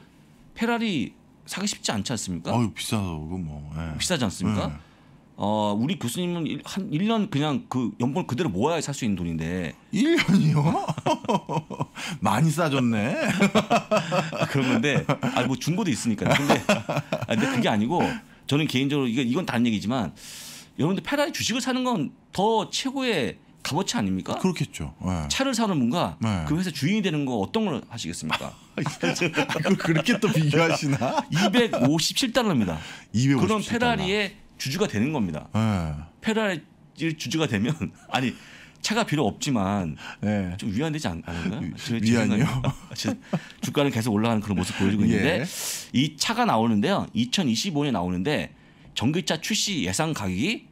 A: 페라리 사기 쉽지 않지 않습니까? 아유 비싸서 뭐 예. 비싸지 않습니까? 예. 어, 우리 교수님은 한 1년 그냥 그 연봉을 그대로 모아야 살 수 있는 돈인데. 1년이요? 많이 싸줬네. 그런 건데, 아, 뭐 중고도 있으니까. 근데, 아, 근데 그게 아니고, 저는 개인적으로 이건, 이건 다른 얘기지만, 여러분들 페라리 주식을 사는 건 더 최고의 값어치 아닙니까? 그렇겠죠. 네. 차를 사는 분과 네. 그 회사 주인이 되는 거 어떤 걸 하시겠습니까? 아, 그렇게 또 비교하시나? 257달러입니다. 257 그런 페라리에 주주가 되는 겁니다. 네. 예. 페라리 주주가 되면 아니 차가 필요 없지만 네. 좀 위안되지 않, 않은가요? 위안이요? 아, 주가는 계속 올라가는 그런 모습 보여주고 예. 있는데 예. 이 차가 나오는데요. 2025년에 나오는데 전기차 출시 예상 가격이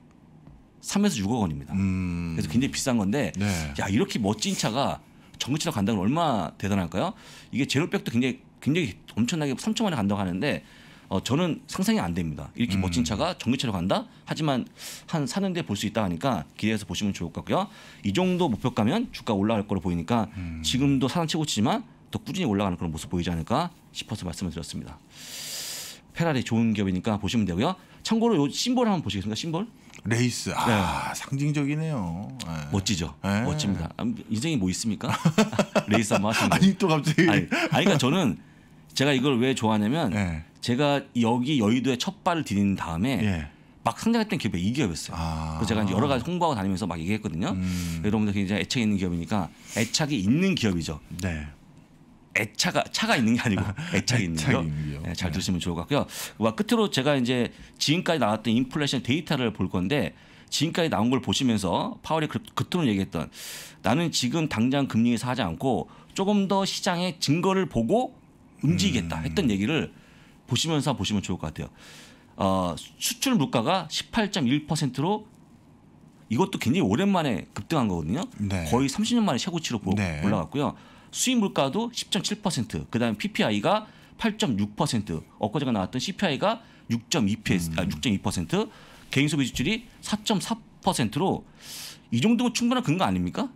A: 3에서 6억 원입니다. 음. 그래서 굉장히 비싼 건데 네. 야 이렇게 멋진 차가 전기차로 간다면 얼마 나 대단할까요? 이게 제로백도 굉장히 굉장히 엄청나게 3천 원에 간다고 하는데 어, 저는 상상이 안 됩니다. 이렇게 음. 멋진 차가 전기차로 간다? 하지만 한 사는데 볼 수 있다 하니까 기대해서 보시면 좋을 것 같고요. 이 정도 목표가면 주가 올라갈 거로 보이니까 음. 지금도 사상최고치지만더 꾸준히 올라가는 그런 모습 보이지 않을까 싶어서 말씀을 드렸습니다. 페라리 좋은 기업이니까 보시면 되고요. 참고로 요 심볼 한번 보시겠습니다. 심볼. 레이스 아 네. 상징적이네요. 네. 멋지죠. 네. 멋집니다. 아, 인생이 뭐 있습니까? 레이스 한번 하시면 아니 또 갑자기 아니, 아니 그러니까 저는 제가 이걸 왜 좋아하냐면 예. 제가 여기 여의도에 첫 발을 디딘 다음에 예. 막 상장했던 기업이 이 기업이었어요. 아. 그래서 제가 이제 여러 가지 홍보하고 다니면서 막 얘기했거든요. 음. 여러분들 굉장히 애착이 있는 기업이니까 애착이 있는 기업이죠. 네. 애차가 차가 있는 게 아니고 애착이 있는 거. 네, 잘 네. 들으시면 좋을 것 같고요. 와 끝으로 제가 이제 지금까지 나왔던 인플레이션 데이터를 볼 건데 지금까지 나온 걸 보시면서 파월이 그, 그토록 얘기했던 나는 지금 당장 금리 에서하지 않고 조금 더 시장의 증거를 보고 움직이겠다 음. 했던 얘기를 보시면서 보시면 좋을 것 같아요. 어, 수출 물가가 18.1%로 이것도 굉장히 오랜만에 급등한 거거든요. 네. 거의 30년 만에 최고치로 네. 올라갔고요. 수입 물가도 10.7%, 그다음에 PPI가 8.6%, 엊그제가 나왔던 CPI가 6.2%, 음. 아, 6.2%, 개인 소비 지출이 4.4%로 이 정도면 충분한 근거 아닙니까?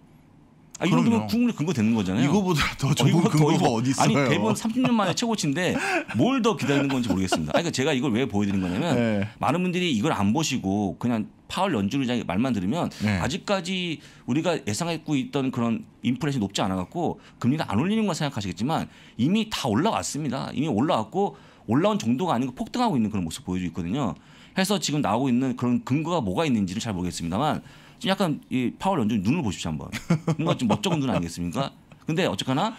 A: 아, 이 정도면 뭐 국물이 근거 되는 거잖아요. 이거보다 더 좋은 어, 근거가 더, 어디 있어요? 아니 대본 30년 만에 최고치인데 뭘 더 기다리는 건지 모르겠습니다. 아니, 그러니까 제가 이걸 왜 보여드린 거냐면 네. 많은 분들이 이걸 안 보시고 그냥 파월 연주를 그냥 말만 들으면 네. 아직까지 우리가 예상했고 있던 그런 인플레이션이 높지 않아갖고 금리가 안 올리는 건 생각하시겠지만 이미 다 올라왔습니다. 이미 올라왔고 올라온 정도가 아니고 폭등하고 있는 그런 모습 보여주고 있거든요. 해서 지금 나오고 있는 그런 근거가 뭐가 있는지를 잘 모르겠습니다만 좀 약간 이 파월 연준 눈을 보십시오 한번. 뭔가 좀 멋쩍은 눈 아니겠습니까? 근데 어쨌거나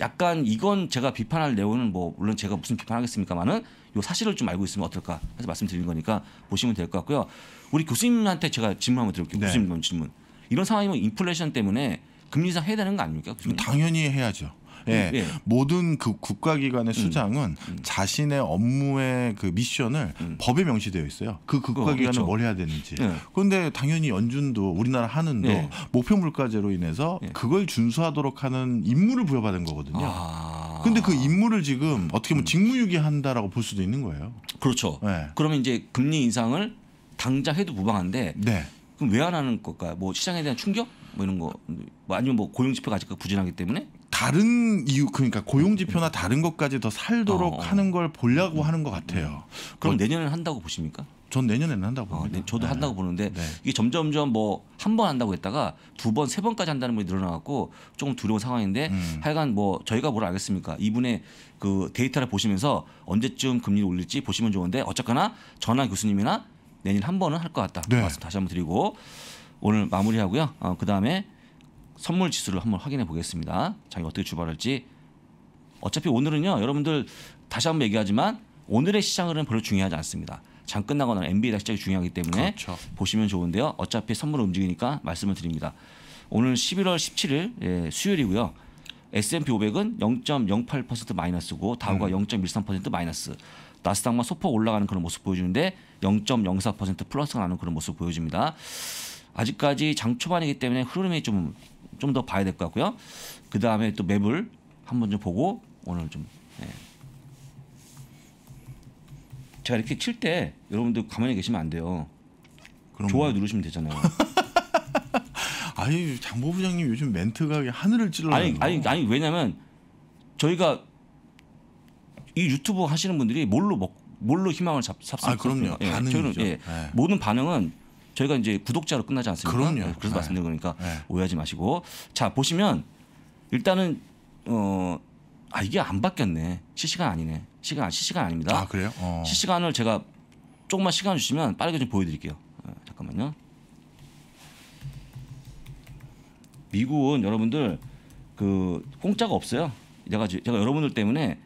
A: 약간 이건 제가 비판할 내용은 뭐 물론 제가 무슨 비판하겠습니까만은 요 사실을 좀 알고 있으면 어떨까 해서 말씀드린 거니까 보시면 될 것 같고요. 우리 교수님한테 제가 질문 한번 드릴게요. 네. 교수님 질문. 이런 상황이면 인플레이션 때문에 금리 인상 해야 되는 거 아닙니까? 교수님? 당연히 해야죠. 예. 예. 모든
B: 그 국가기관의 음. 수장은
A: 음. 자신의
B: 업무의 그 미션을 음. 법에 명시되어 있어요. 그 어, 국가기관은 그렇죠. 뭘 해야 되는지. 예. 그런데 당연히 연준도 우리나라 한은도 예. 목표 물가제로 인해서 예. 그걸 준수하도록 하는 임무를 부여받은 거거든요. 아. 근데 그 임무를 지금 어떻게 보면 음. 직무유기한다라고 볼
A: 수도 있는 거예요. 그렇죠. 예. 그러면 이제 금리 인상을 당장 해도 무방한데 네. 그럼 왜 안 하는 걸까? 요뭐 시장에 대한 충격? 뭐 이런 거뭐 아니면 뭐 고용 지표가 아직 부진하기 때문에 다른 이유 그러니까 고용 지표나 다른 것까지 더 살도록 어. 하는 걸 보려고 하는 것 같아요. 그럼 내년에 한다고 보십니까? 전 내년에는 한다고 봅니다. 어, 네, 저도 네. 한다고 보는데 네. 이게 점점점 뭐 한 번 한다고 했다가 두 번, 세 번까지 한다는 분이 늘어나갖고 조금 두려운 상황인데 음. 하여간 뭐 저희가 뭘 알겠습니까? 이분의 그 데이터를 보시면서 언제쯤 금리를 올릴지 보시면 좋은데 어쨌거나 전화 교수님이나 내년 한 번은 할 것 같다. 네. 말씀 다시 한번 드리고 오늘 마무리하고요. 어, 그 다음에 선물 지수를 한번 확인해 보겠습니다. 자 이거 어떻게 출발할지. 어차피 오늘은요, 여러분들 다시 한번 얘기하지만 오늘의 시장 흐름 별로 중요하지 않습니다. 장 끝나거나 NBA 시장이 중요하기 때문에 그렇죠. 보시면 좋은데요. 어차피 선물 움직이니까 말씀을 드립니다. 오늘 11월 17일 예, 수요일이고요. S&P 500은 0.08% 마이너스고 다우가 음. 0.13% 마이너스. 나스닥만 소폭 올라가는 그런 모습 보여주는데 0.04% 플러스가 나는 그런 모습 보여집니다 아직까지 장 초반이기 때문에 흐름이 좀 좀더 봐야 될 것 같고요. 그 다음에 또 맵을 한번 좀 보고 오늘 좀 예. 제가 이렇게 칠 때 여러분들 가만히 계시면 안 돼요. 좋아요 뭐. 누르시면 되잖아요. 아니 장보 부장님 요즘 멘트가 하늘을 찔러. 아니 아니 아니 왜냐면 저희가 이 유튜브 하시는 분들이 뭘로 먹 뭘로 희망을 잡, 습니까아 아, 그럼요. 예, 반응이죠. 저희는, 예, 네. 모든 반응은 저희가 이제 구독자로 끝나지 않습니까? 그럼요. 네, 그래서 네. 말씀드린 거니까 네. 오해하지 마시고 자 보시면 일단은 어. 아 이게 안 바뀌었네 실시간 아니네 시간 실시간 아닙니다. 아 그래요? 어. 실시간을 제가 조금만 시간 주시면 빠르게 좀 보여드릴게요. 네, 잠깐만요. 미국은 여러분들 그 공짜가 없어요. 제가 제가 여러분들 때문에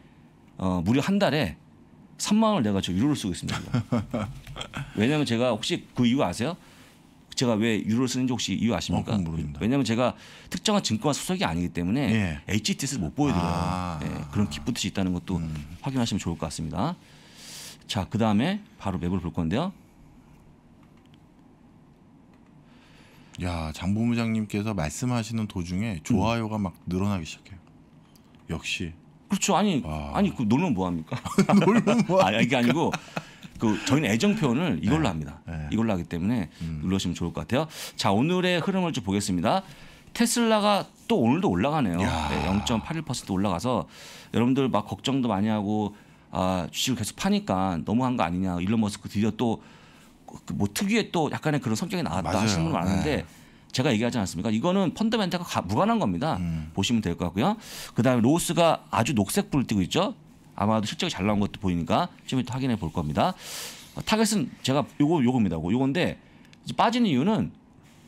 A: 어 무려 한 달에 3만 원을 내가 저 유로를 쓰고 있습니다. 왜냐면 제가 혹시 그 이유 아세요? 제가 왜 유로를 쓰는지 혹시 이유 아십니까? 어, 왜냐면 제가 특정한 증권 소속이 아니기 때문에 예. HTS를 못 보여드려요. 아. 예, 그런 기쁜 뜻이 있다는 것도 음. 확인하시면 좋을 것 같습니다. 자, 그 다음에 바로 맵을 볼 건데요.
B: 야, 장 본부장님께서 말씀하시는 도중에 음. 좋아요가 음. 막 늘어나기
A: 시작해요. 역시 그렇죠. 아니 와. 아. 아니 그 놀면 뭐 합니까? 놀면 뭐? 아니 이게 아니고 그 저희는 애정 표현을 이걸로 네. 합니다. 네. 이걸로 하기 때문에 음. 눌러시면 좋을 것 같아요. 자 오늘의 흐름을 좀 보겠습니다. 테슬라가 또 오늘도 올라가네요. 네, 0.81% 올라가서 여러분들 막 걱정도 많이 하고 아, 주식을 계속 파니까 너무한 거 아니냐. 일론 머스크 드디어 또뭐 그 특유의 또 약간의 그런 성격이 나왔다 하시는 분 많은데. 네. 제가 얘기하지 않았습니까? 이거는 펀더멘탈과 무관한 겁니다. 음. 보시면 될 것 같고요. 그다음에 로스가 아주 녹색불을 띄고 있죠. 아마도 실적이 잘 나온 것도 보이니까 좀 이따 확인해 볼 겁니다. 타겟은 제가 요거 요겁니다. 요건데 빠지는 이유는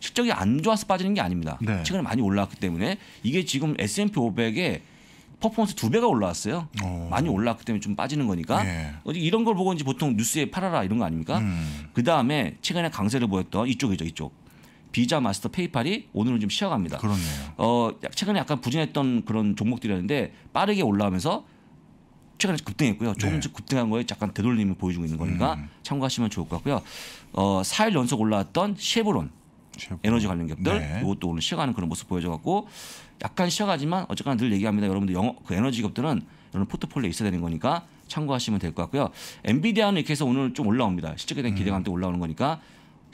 A: 실적이 안 좋아서 빠지는 게 아닙니다. 네. 최근에 많이 올라왔기 때문에 이게 지금 S&P 500에 퍼포먼스 두 배가 올라왔어요. 오. 어. 많이 올라왔기 때문에 좀 빠지는 거니까 예. 이런 걸 보고 이제 보통 뉴스에 팔아라 이런 거 아닙니까? 음. 그 다음에 최근에 강세를 보였던 이쪽이죠, 이쪽. 비자 마스터 페이팔이 오늘은 좀 쉬어갑니다. 그렇네요. 어, 최근에 약간 부진했던 그런 종목들이었는데 빠르게 올라오면서 최근에 급등했고요. 조금씩 네. 급등한 거에 잠깐 되돌림을 보여주고 있는 거니까 음. 참고하시면 좋을 것 같고요. 어, 4일 연속 올라왔던 쉐보론 최고. 에너지 관련 기업들 네. 이것도 오늘 쉬어가는 그런 모습 보여줘갖고 약간 쉬어가지만 어쨌거나 늘 얘기합니다. 여러분들 영어, 그 에너지 기업들은 여러분 포트폴리오에 있어야 되는 거니까 참고하시면 될 것 같고요. 엔비디아는 이렇게 해서 오늘 좀 올라옵니다. 실적에 대한 기대감도 음. 올라오는 거니까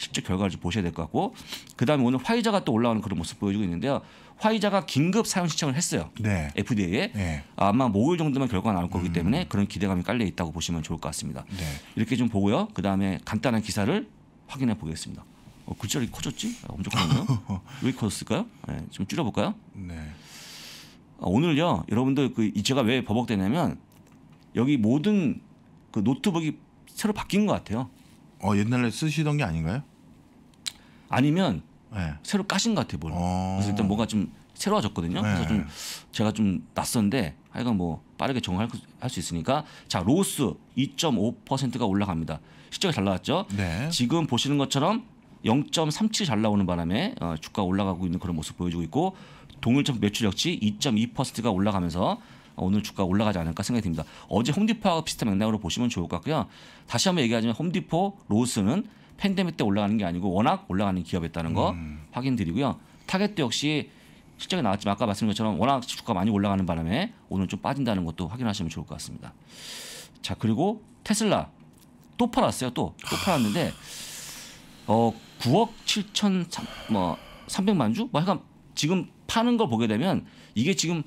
A: 실제 결과를 좀 보셔야 될 것 같고 그다음에 오늘 화이자가 또 올라오는 그런 모습 보여주고 있는데요. 화이자가 긴급 사용 신청을 했어요. 네. FDA에 네. 아마 목요일 정도면 결과가 나올 거기 음. 때문에 음. 그런 기대감이 깔려 있다고 보시면 좋을 것 같습니다. 네. 이렇게 좀 보고요. 그다음에 간단한 기사를 확인해 보겠습니다. 어, 글자리 커졌지? 아, 엄청 커졌네요. 왜 커졌을까요? 네, 좀 줄여볼까요? 네. 아, 오늘요, 여러분들 그 제가 왜 버벅대냐면 여기 모든 그 노트북이 새로 바뀐 것 같아요. 어 옛날에 쓰시던 게 아닌가요? 아니면 네. 새로 까신 것 같아요 뭘. 어. 그래서 일단 뭔가 좀 새로워졌거든요. 그래서 네. 좀 제가 좀 낯선데 하여간 뭐 빠르게 적응할 수 있으니까 자 로스 2.5%가 올라갑니다. 실적이 잘 나왔죠. 네. 지금 보시는 것처럼 0.37 잘 나오는 바람에 어, 주가 올라가고 있는 그런 모습 보여주고 있고 동일적 매출 역시 2.2%가 올라가면서 오늘 주가 올라가지 않을까 생각이 듭니다. 어제 홈디포하고 비슷한 맥락으로 보시면 좋을 것 같고요. 다시 한번 얘기하자면 홈디포 로스는 팬데믹 때 올라가는 게 아니고 워낙 올라가는 기업이었다는 거 음. 확인드리고요. 타겟도 역시 실적이 나왔지만 아까 말씀드린 것처럼 워낙 주가 많이 올라가는 바람에 오늘 좀 빠진다는 것도 확인하시면 좋을 것 같습니다. 자 그리고 테슬라 또 팔았어요. 또 또 팔았는데 어 9억 7천 3, 뭐 300만 주? 뭐 약간 지금 파는 걸 보게 되면 이게 지금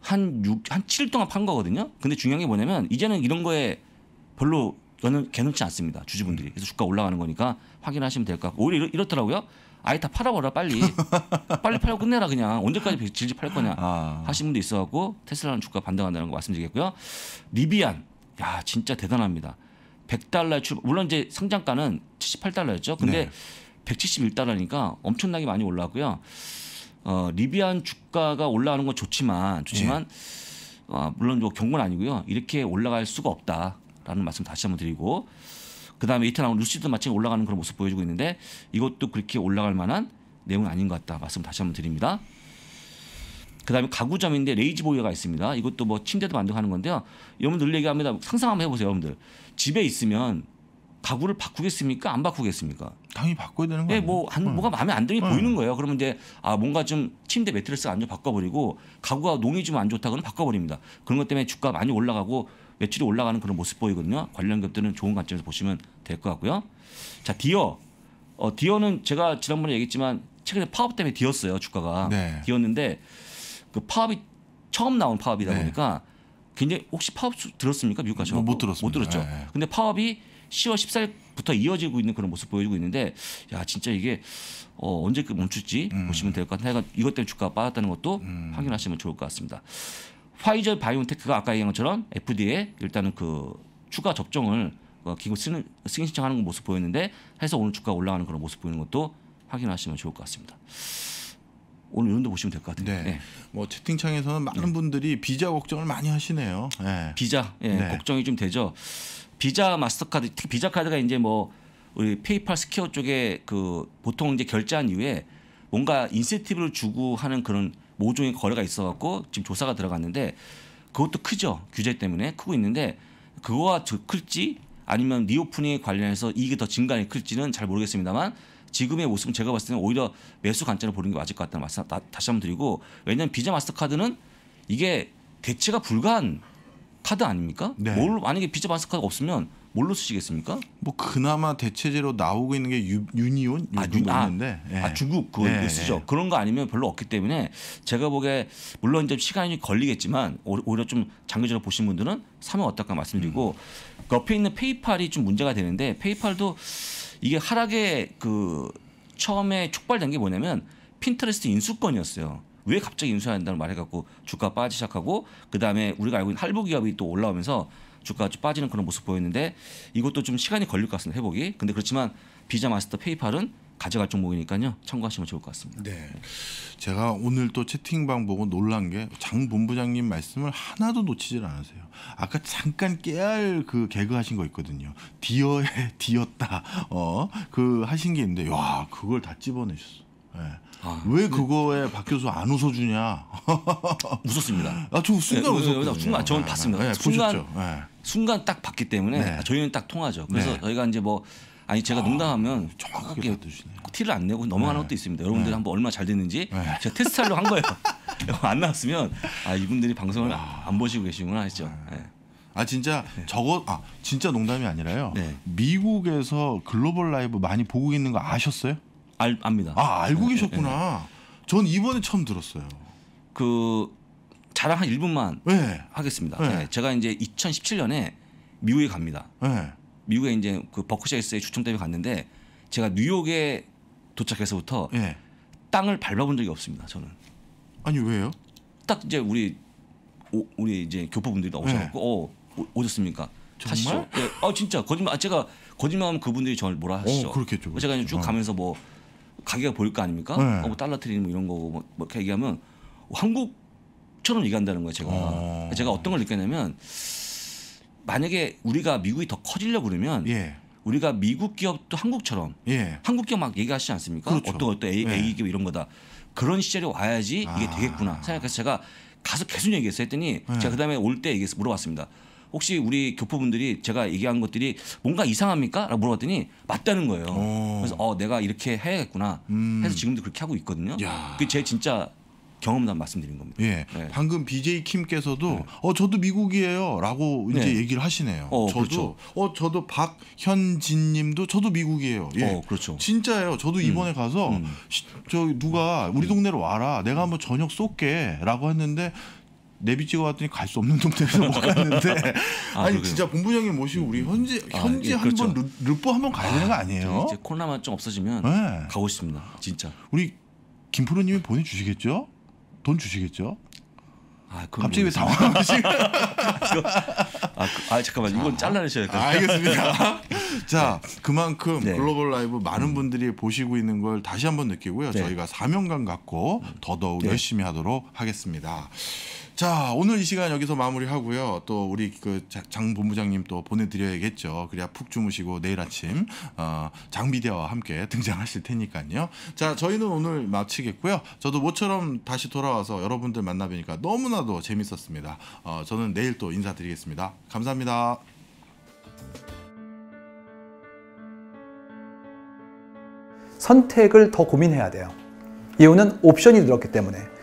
A: 한 6, 한 7일 동안 판 거거든요. 근데 중요한 게 뭐냐면 이제는 이런 거에 별로 저는 개놓지 않습니다. 주주분들이. 그래서 주가 올라가는 거니까 확인하시면 될 것 같고. 오히려 이렇, 더라고요 아예 다 팔아버려 빨리. 빨리 팔고 끝내라 그냥. 언제까지 질질 팔 거냐 아. 하신 분도 있어갖고 테슬라는 주가 반등한다는 거 말씀드리겠고요. 리비안. 야 진짜 대단합니다. 100달러에 출 물론 이제 상장가는 78달러였죠. 근데 네. 171달러니까 엄청나게 많이 올라왔고요 어, 리비안 주가가 올라가는 건 좋지만 좋지만 네. 어, 물론 뭐 경고는 아니고요. 이렇게 올라갈 수가 없다. 라는 말씀 다시 한번 드리고 그다음에 이틀 나온 루시드 마침 올라가는 그런 모습 보여주고 있는데 이것도 그렇게 올라갈 만한 내용은 아닌 것 같다 말씀 다시 한번 드립니다. 그다음에 가구점인데 레이지 보일러가 있습니다. 이것도 뭐 침대도 만들어가는 건데요. 여러분들 얘기합니다. 상상 한번 해보세요, 여러분들. 집에 있으면 가구를 바꾸겠습니까? 안 바꾸겠습니까? 당연히 바꿔야 되는 거예요. 네, 뭐 안, 응. 뭐가 마음에 안 드는 게 응. 보이는 거예요. 그러면 이제 아 뭔가 좀 침대 매트리스 안좋 바꿔버리고 가구가 농이 좀 안 좋다 그러면 바꿔버립니다. 그런 것 때문에 주가 많이 올라가고 매출이 올라가는 그런 모습 보이거든요. 관련 기들은 좋은 관점에서 보시면 될 것 같고요. 자, 디어. 어, 디어는 제가 지난번에 얘기했지만 최근에 파업 때문에 디었어요. 주가가. 네. 디었는데 그 파업이 처음 나온 파업이다 네. 보니까 굉장히 혹시 파업 들었습니까? 미국 가서? 못들었습니못 들었죠. 네. 근데 파업이 10월 14일부터 이어지고 있는 그런 모습 보여주고 있는데 야 진짜 이게 어, 언제 그 멈출지 음. 보시면 될 것 같아요. 이것 때문에 주가가 빠졌다는 것도 음. 확인하시면 좋을 것 같습니다. 화이저 바이온테크가 아까 얘기한 것처럼 FDA에 일단은 그 추가 접종을 어, 기구 승인 신청하는 그 모습 보였는데 해서 오늘 주가 올라가는 그런 모습 보이는 것도 확인하시면 좋을 것 같습니다. 오늘 이런데 보시면 될 것 같아요. 네. 네. 뭐 채팅창에서는
B: 많은 네. 분들이 비자 걱정을 많이 하시네요.
A: 네. 비자 예, 네. 걱정이 좀 되죠. 비자 마스터카드 특히 비자 카드가 이제 뭐 우리 페이팔 스퀘어 쪽에 그 보통 이제 결제한 이후에 뭔가 인센티브를 주고 하는 그런 모종의 거래가 있어갖고 지금 조사가 들어갔는데 그것도 크죠 규제 때문에 크고 있는데 그거와 클지 아니면 리오프닝에 관련해서 이익이 더증가하 클지는 잘 모르겠습니다만 지금의 모습은 제가 봤을 때는 오히려 매수 관점으로 보는 게 맞을 것 같다는 말씀 다시 한번 드리고 왜냐하면 비자 마스터카드는 이게 대체가 불가한 카드 아닙니까? 네. 뭘 만약에 비자 마스터카드 가 없으면 뭘로 쓰시겠습니까? 뭐 그나마 대체제로 나오고 있는 게 유, 유니온 아, 유, 아, 있는데 아, 예. 아 중국 그거 예, 쓰죠. 예. 그런 거 아니면 별로 없기 때문에 제가 보기에 물론 이제 시간이 걸리겠지만 오히려 좀 장기적으로 보신 분들은 사면 어떨까 말씀드리고 음. 그 옆에 있는 페이팔이 좀 문제가 되는데 페이팔도 이게 하락에 그 처음에 촉발된 게 뭐냐면 핀트레스트 인수권이었어요. 왜 갑자기 인수해야 한다는 말해갖고 주가 빠지 시작하고 그 다음에 우리가 알고 있는 할부 기업이 또 올라오면서 주가가 좀 빠지는 그런 모습 보였는데 이것도 좀 시간이 걸릴 것 같습니다. 회복이. 근데 그렇지만 비자 마스터 페이팔은 가져갈 종목이니까요. 참고하시면 좋을 것 같습니다. 네. 제가 오늘 또 채팅방 보고 놀란 게
B: 장 본부장님 말씀을 하나도 놓치질 않으세요. 아까 잠깐 깨알 그 개그 하신 거 있거든요. 디어에 디었다. 어, 그 하신 게 있는데 와, 그걸 다 집어내셨어. 네. 아, 왜 그거에 네. 박 교수 안 웃어주냐?
A: 웃었습니다.
B: 아, 저 순간 네, 웃었거든요. 순간 저는 예, 봤습니다. 네, 순간
A: 보셨죠? 순간 딱 봤기 때문에 네. 아, 저희는 딱 통하죠. 그래서 네. 저희가 이제 뭐 아니 제가 아, 농담하면 정확하게 티를 안 내고 넘어가는 네. 것도 있습니다. 여러분들 네. 한번 얼마 잘 됐는지 네. 제가 테스트하려고 한 거예요. 안 나왔으면 아 이분들이 방송을 와. 아. 안 보시고 계시구나 했죠. 네. 아 진짜 네. 저거 아
B: 진짜 농담이 아니라요. 네. 미국에서 글로벌 라이브 많이 보고 있는 거 아셨어요?
A: 알 압니다. 아 알고 계셨구나. 전 이번에 처음 들었어요. 그 자랑 한 1분만 네. 예. 하겠습니다. 네. 제가 이제 2017년에 미국에 갑니다. 미국에 이제 그 버크셔에서의 추첨 때문에 갔는데 제가 뉴욕에 도착해서부터 땅을 밟아본 적이 없습니다. 저는. 아니 왜요? 딱 이제 우리 오, 우리 이제 교포분들이 나오셔갖고 어 오셨습니까? 정말? 하시죠. 네. 아 진짜 거짓말. 아, 제가 거짓말하면 그분들이 저를 뭐라 어, 하시죠. 어, 그렇겠죠. 제가 이제 쭉 어. 가면서 뭐 가게가 보일 거 아닙니까? 네. 어, 뭐 달러 트리는 뭐 이런 거뭐 뭐 이렇게 얘기하면 한국 족처럼 얘기한다는 거예요 제가 어. 그러니까 제가 어떤 걸 느꼈냐면 만약에 우리가 미국이 더 커지려고 그러면 예. 우리가 미국 기업도 한국처럼 예. 한국 기업 막 얘기하시지 않습니까 그렇죠. 어떤 것도 A, 예. A 기업 이런 거다 그런 시절이 와야지 이게 아. 되겠구나 생각해서 제가 가서 계속 얘기했어요 했더니 예. 제가 그다음에 올 때 얘기해서 물어봤습니다 혹시 우리 교포분들이 제가 얘기한 것들이 뭔가 이상합니까? 라고 물어봤더니 맞다는 거예요. 오. 그래서 어 내가 이렇게 해야겠구나 음. 해서 지금도 그렇게 하고 있거든요. 야. 그게 제 진짜 경험담 말씀드린 겁니다. 예. 네.
B: 방금 BJ
A: 킴께서도
B: 네. 어 저도 미국이에요라고 이제 네. 얘기를 하시네요. 어, 저도 그렇죠. 어 저도 박현진 님도 저도 미국이에요. 예. 어, 그렇죠. 진짜예요. 저도 음. 이번에 음. 가서 음. 시, 저 누가 우리 음. 동네로 와라. 내가 한번 저녁 쏠게라고 했는데 내비 찍어왔더니 갈 수 없는 동네에서 못 갔는데 아, 니 진짜 본부 장님 모시고 우리 현지 음. 현지 아, 예, 한번 그렇죠. 르포 한번 가야 되는 거 아, 아니에요? 이제 코로나만 좀 없어지면 네. 가고 싶습니다. 진짜. 우리 김프로님이 보내주시겠죠? 돈 주시겠죠?
A: 아, 갑자기 왜 당황하시고? 아, 그, 아, 잠깐만 이건 잘라내셔야 돼요. 아, 알겠습니다.
B: 자 네. 그만큼 네. 글로벌 라이브 많은 음. 분들이 음. 보시고 있는 걸 다시 한번 느끼고요. 네. 저희가 사명감 갖고 더더욱 네. 열심히 하도록 하겠습니다. 자 오늘 이 시간 여기서 마무리하고요. 또 우리 그장 본부장님 또 보내드려야겠죠. 그래야 푹 주무시고 내일 아침 어, 장비디와 함께 등장하실 테니까요. 자 저희는 오늘 마치겠고요. 저도 모처럼 다시 돌아와서 여러분들 만나뵈니까 너무나도 재밌었습니다. 어, 저는 내일 또 인사드리겠습니다. 감사합니다. 선택을 더 고민해야 돼요. 이유는 옵션이 늘었기 때문에